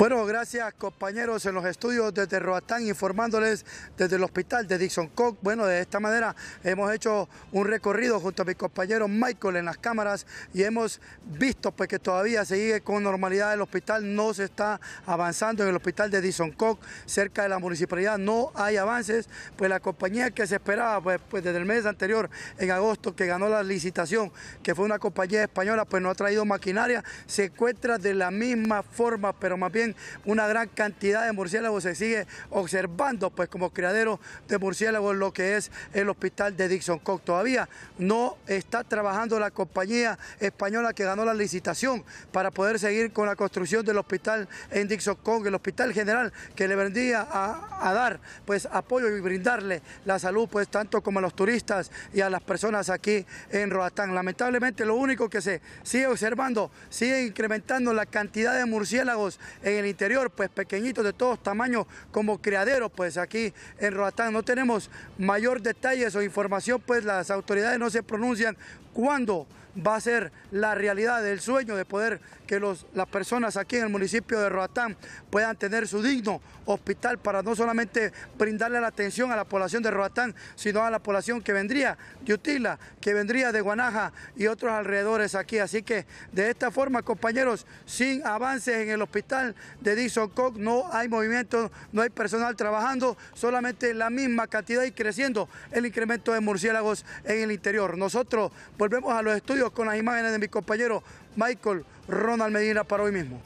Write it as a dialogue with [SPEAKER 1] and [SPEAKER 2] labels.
[SPEAKER 1] Bueno, gracias compañeros en los estudios desde Roatán, informándoles desde el hospital de Dixon Cock. Bueno, de esta manera hemos hecho un recorrido junto a mi compañero Michael en las cámaras y hemos visto pues, que todavía sigue con normalidad el hospital, no se está avanzando en el hospital de Dixon Cock, cerca de la municipalidad, no hay avances, pues la compañía que se esperaba pues, pues desde el mes anterior, en agosto, que ganó la licitación, que fue una compañía española, pues no ha traído maquinaria, se encuentra de la misma forma, pero más bien una gran cantidad de murciélagos se sigue observando, pues como criadero de murciélagos, lo que es el hospital de Dixon Cox. Todavía no está trabajando la compañía española que ganó la licitación para poder seguir con la construcción del hospital en Dixon Cox, el hospital general que le vendía a, dar pues apoyo y brindarle la salud pues tanto como a los turistas y a las personas aquí en Roatán. Lamentablemente lo único que se sigue observando, sigue incrementando la cantidad de murciélagos en el interior, pues pequeñitos de todos tamaños, como criaderos, pues aquí en Roatán no tenemos mayor detalles o información, pues las autoridades no se pronuncian cuándo va a ser la realidad del sueño de poder que los, las personas aquí en el municipio de Roatán puedan tener su digno hospital para no solamente brindarle la atención a la población de Roatán, sino a la población que vendría de Utila, que vendría de Guanaja y otros alrededores aquí. Así que de esta forma, compañeros, sin avances en el hospital de Dixon no hay movimiento, no hay personal trabajando, solamente la misma cantidad y creciendo el incremento de murciélagos en el interior. Nosotros volvemos a los estudios con las imágenes de mi compañero Michael Ronald Medina para hoy mismo.